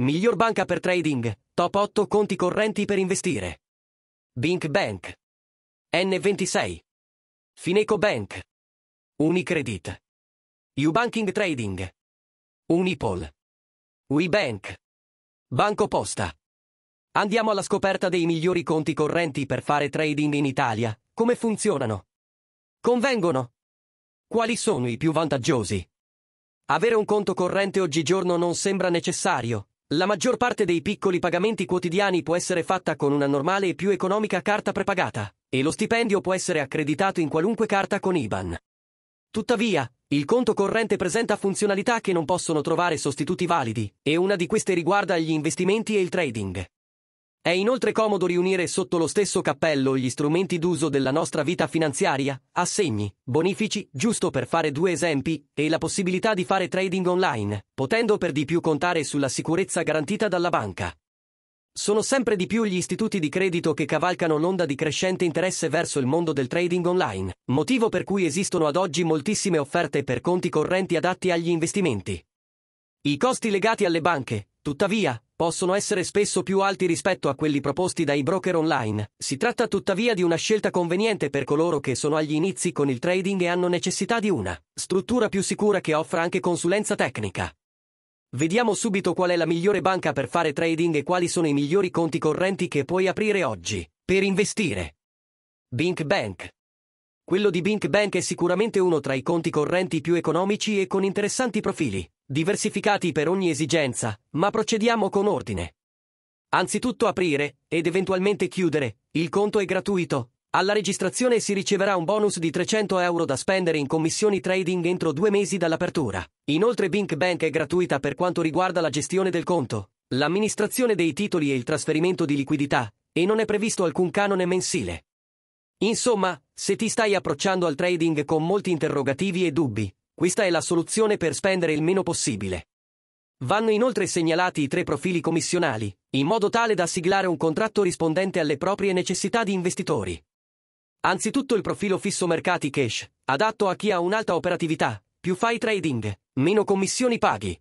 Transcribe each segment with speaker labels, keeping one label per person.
Speaker 1: Miglior banca per trading. Top 8 conti correnti per investire. Bink Bank. N26. Fineco Bank. Unicredit. Ubanking Trading. Unipol. WeBank. Banco Posta. Andiamo alla scoperta dei migliori conti correnti per fare trading in Italia. Come funzionano? Convengono? Quali sono i più vantaggiosi? Avere un conto corrente oggigiorno non sembra necessario, la maggior parte dei piccoli pagamenti quotidiani può essere fatta con una normale e più economica carta prepagata, e lo stipendio può essere accreditato in qualunque carta con IBAN. Tuttavia, il conto corrente presenta funzionalità che non possono trovare sostituti validi, e una di queste riguarda gli investimenti e il trading. È inoltre comodo riunire sotto lo stesso cappello gli strumenti d'uso della nostra vita finanziaria, assegni, bonifici, giusto per fare due esempi, e la possibilità di fare trading online, potendo per di più contare sulla sicurezza garantita dalla banca. Sono sempre di più gli istituti di credito che cavalcano l'onda di crescente interesse verso il mondo del trading online, motivo per cui esistono ad oggi moltissime offerte per conti correnti adatti agli investimenti. I costi legati alle banche, Tuttavia, possono essere spesso più alti rispetto a quelli proposti dai broker online. Si tratta tuttavia di una scelta conveniente per coloro che sono agli inizi con il trading e hanno necessità di una struttura più sicura che offra anche consulenza tecnica. Vediamo subito qual è la migliore banca per fare trading e quali sono i migliori conti correnti che puoi aprire oggi per investire. Bink Bank. Quello di Bink Bank è sicuramente uno tra i conti correnti più economici e con interessanti profili diversificati per ogni esigenza, ma procediamo con ordine. Anzitutto aprire, ed eventualmente chiudere, il conto è gratuito. Alla registrazione si riceverà un bonus di 300 euro da spendere in commissioni trading entro due mesi dall'apertura. Inoltre Bink Bank è gratuita per quanto riguarda la gestione del conto, l'amministrazione dei titoli e il trasferimento di liquidità, e non è previsto alcun canone mensile. Insomma, se ti stai approcciando al trading con molti interrogativi e dubbi, questa è la soluzione per spendere il meno possibile. Vanno inoltre segnalati i tre profili commissionali, in modo tale da siglare un contratto rispondente alle proprie necessità di investitori. Anzitutto il profilo fisso mercati cash, adatto a chi ha un'alta operatività, più fai trading, meno commissioni paghi.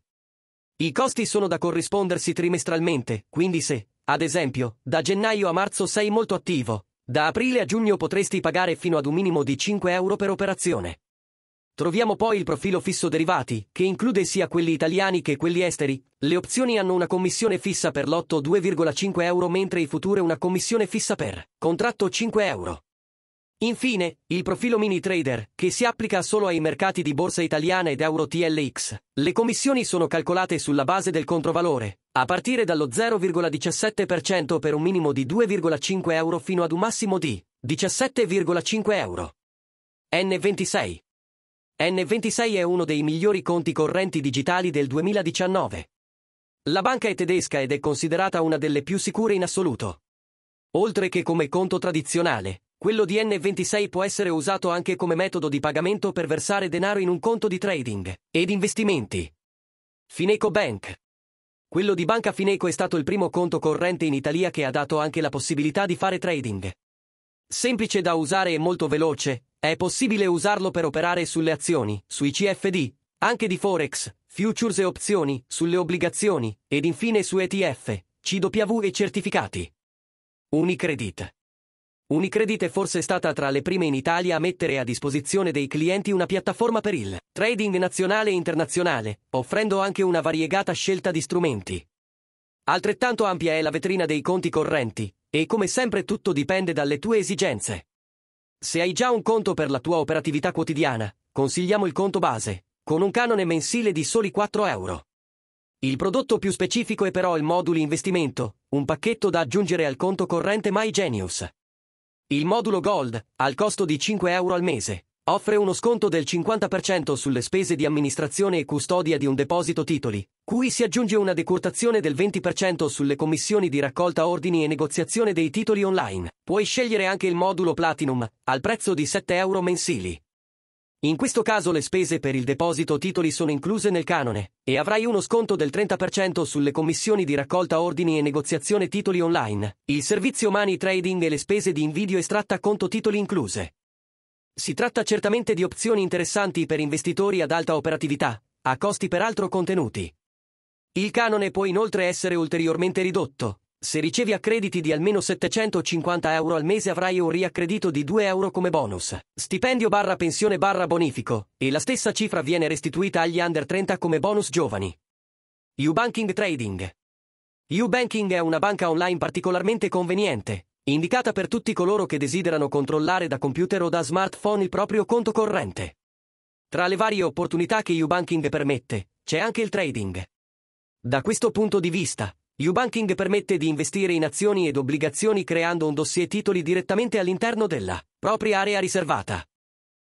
Speaker 1: I costi sono da corrispondersi trimestralmente, quindi se, ad esempio, da gennaio a marzo sei molto attivo, da aprile a giugno potresti pagare fino ad un minimo di 5 euro per operazione. Troviamo poi il profilo fisso derivati, che include sia quelli italiani che quelli esteri. Le opzioni hanno una commissione fissa per lotto 2,5 euro mentre i future una commissione fissa per contratto 5 euro. Infine, il profilo mini trader, che si applica solo ai mercati di borsa italiana ed euro TLX. Le commissioni sono calcolate sulla base del controvalore, a partire dallo 0,17% per un minimo di 2,5 euro fino ad un massimo di 17,5 euro. N26 N26 è uno dei migliori conti correnti digitali del 2019. La banca è tedesca ed è considerata una delle più sicure in assoluto. Oltre che come conto tradizionale, quello di N26 può essere usato anche come metodo di pagamento per versare denaro in un conto di trading ed investimenti. Fineco Bank. Quello di Banca Fineco è stato il primo conto corrente in Italia che ha dato anche la possibilità di fare trading. Semplice da usare e molto veloce, è possibile usarlo per operare sulle azioni, sui CFD, anche di Forex, futures e opzioni, sulle obbligazioni, ed infine su ETF, CW e certificati. Unicredit. Unicredit è forse stata tra le prime in Italia a mettere a disposizione dei clienti una piattaforma per il trading nazionale e internazionale, offrendo anche una variegata scelta di strumenti. Altrettanto ampia è la vetrina dei conti correnti, e come sempre tutto dipende dalle tue esigenze. Se hai già un conto per la tua operatività quotidiana, consigliamo il conto base, con un canone mensile di soli 4 euro. Il prodotto più specifico è però il modulo investimento, un pacchetto da aggiungere al conto corrente MyGenius. Il modulo Gold, al costo di 5 euro al mese, Offre uno sconto del 50% sulle spese di amministrazione e custodia di un deposito titoli, cui si aggiunge una decurtazione del 20% sulle commissioni di raccolta ordini e negoziazione dei titoli online. Puoi scegliere anche il modulo Platinum, al prezzo di 7 euro mensili. In questo caso le spese per il deposito titoli sono incluse nel canone, e avrai uno sconto del 30% sulle commissioni di raccolta ordini e negoziazione titoli online, il servizio money trading e le spese di invidio estratta conto titoli incluse. Si tratta certamente di opzioni interessanti per investitori ad alta operatività, a costi peraltro contenuti. Il canone può inoltre essere ulteriormente ridotto. Se ricevi accrediti di almeno 750 euro al mese avrai un riaccredito di 2 euro come bonus, stipendio barra pensione barra bonifico, e la stessa cifra viene restituita agli under 30 come bonus giovani. Ubanking Trading Ubanking è una banca online particolarmente conveniente, indicata per tutti coloro che desiderano controllare da computer o da smartphone il proprio conto corrente. Tra le varie opportunità che Ubanking permette, c'è anche il trading. Da questo punto di vista, Ubanking permette di investire in azioni ed obbligazioni creando un dossier titoli direttamente all'interno della propria area riservata.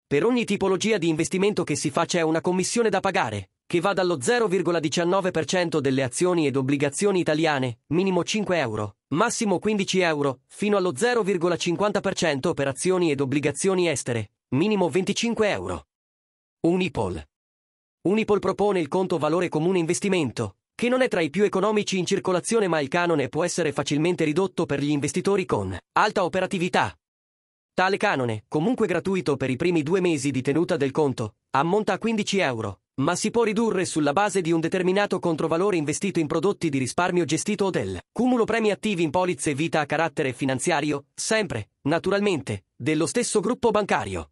Speaker 1: Per ogni tipologia di investimento che si fa c'è una commissione da pagare, che va dallo 0,19% delle azioni ed obbligazioni italiane, minimo 5 euro, Massimo 15 euro, fino allo 0,50% per azioni ed obbligazioni estere, minimo 25 euro. Unipol. Unipol propone il conto valore comune investimento, che non è tra i più economici in circolazione ma il canone può essere facilmente ridotto per gli investitori con alta operatività. Tale canone, comunque gratuito per i primi due mesi di tenuta del conto, ammonta a 15 euro, ma si può ridurre sulla base di un determinato controvalore investito in prodotti di risparmio gestito o del cumulo premi attivi in polizze vita a carattere finanziario, sempre, naturalmente, dello stesso gruppo bancario.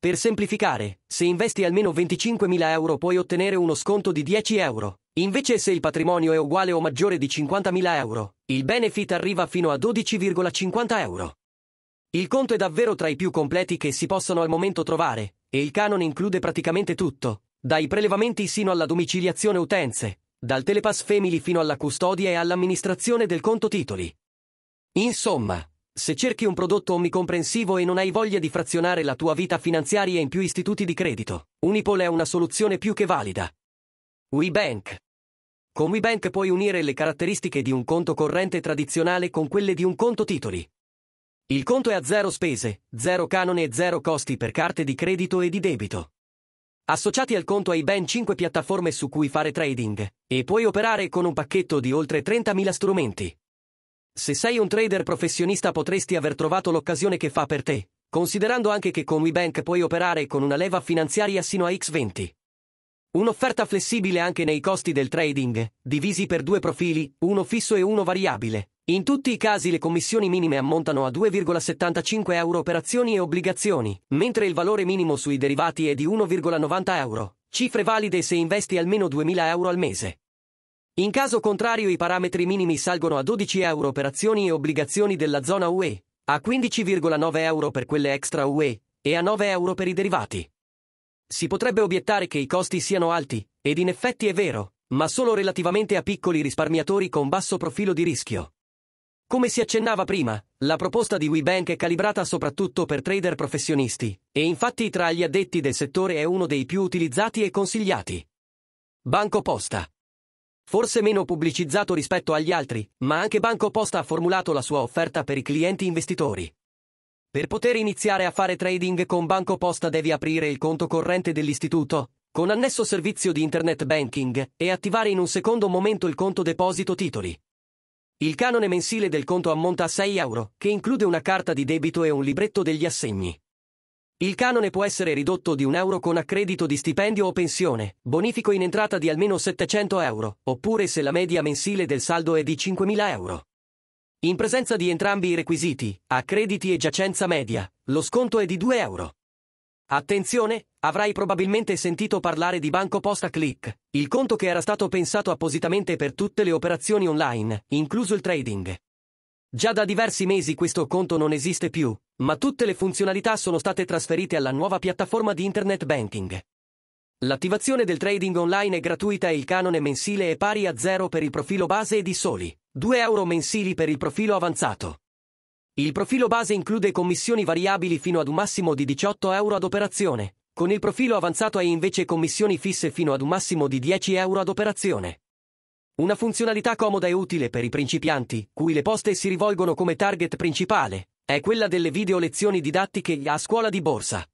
Speaker 1: Per semplificare, se investi almeno 25.000 euro puoi ottenere uno sconto di 10 euro. Invece se il patrimonio è uguale o maggiore di 50.000 euro, il benefit arriva fino a 12,50 euro. Il conto è davvero tra i più completi che si possono al momento trovare, e il canone include praticamente tutto, dai prelevamenti sino alla domiciliazione utenze, dal telepass family fino alla custodia e all'amministrazione del conto titoli. Insomma, se cerchi un prodotto omnicomprensivo e non hai voglia di frazionare la tua vita finanziaria in più istituti di credito, Unipol è una soluzione più che valida. WeBank. Con WeBank puoi unire le caratteristiche di un conto corrente tradizionale con quelle di un conto titoli. Il conto è a zero spese, zero canone e zero costi per carte di credito e di debito associati al conto hai ben 5 piattaforme su cui fare trading, e puoi operare con un pacchetto di oltre 30.000 strumenti. Se sei un trader professionista potresti aver trovato l'occasione che fa per te, considerando anche che con WeBank puoi operare con una leva finanziaria sino a X20. Un'offerta flessibile anche nei costi del trading, divisi per due profili, uno fisso e uno variabile, in tutti i casi le commissioni minime ammontano a 2,75 euro per azioni e obbligazioni, mentre il valore minimo sui derivati è di 1,90 euro, cifre valide se investi almeno 2.000 euro al mese. In caso contrario i parametri minimi salgono a 12 euro per azioni e obbligazioni della zona UE, a 15,9 euro per quelle extra UE e a 9 euro per i derivati. Si potrebbe obiettare che i costi siano alti, ed in effetti è vero, ma solo relativamente a piccoli risparmiatori con basso profilo di rischio. Come si accennava prima, la proposta di WeBank è calibrata soprattutto per trader professionisti, e infatti tra gli addetti del settore è uno dei più utilizzati e consigliati. Banco Posta. Forse meno pubblicizzato rispetto agli altri, ma anche Banco Posta ha formulato la sua offerta per i clienti investitori. Per poter iniziare a fare trading con Banco Posta devi aprire il conto corrente dell'istituto, con annesso servizio di internet banking, e attivare in un secondo momento il conto deposito titoli. Il canone mensile del conto ammonta a 6 euro, che include una carta di debito e un libretto degli assegni. Il canone può essere ridotto di 1 euro con accredito di stipendio o pensione, bonifico in entrata di almeno 700 euro, oppure se la media mensile del saldo è di 5.000 euro. In presenza di entrambi i requisiti, accrediti e giacenza media, lo sconto è di 2 euro. Attenzione, avrai probabilmente sentito parlare di Banco Posta Click, il conto che era stato pensato appositamente per tutte le operazioni online, incluso il trading. Già da diversi mesi questo conto non esiste più, ma tutte le funzionalità sono state trasferite alla nuova piattaforma di Internet Banking. L'attivazione del trading online è gratuita e il canone mensile è pari a 0 per il profilo base e di soli 2 euro mensili per il profilo avanzato. Il profilo base include commissioni variabili fino ad un massimo di 18 euro ad operazione. Con il profilo avanzato hai invece commissioni fisse fino ad un massimo di 10 euro ad operazione. Una funzionalità comoda e utile per i principianti, cui le poste si rivolgono come target principale, è quella delle video lezioni didattiche a scuola di borsa.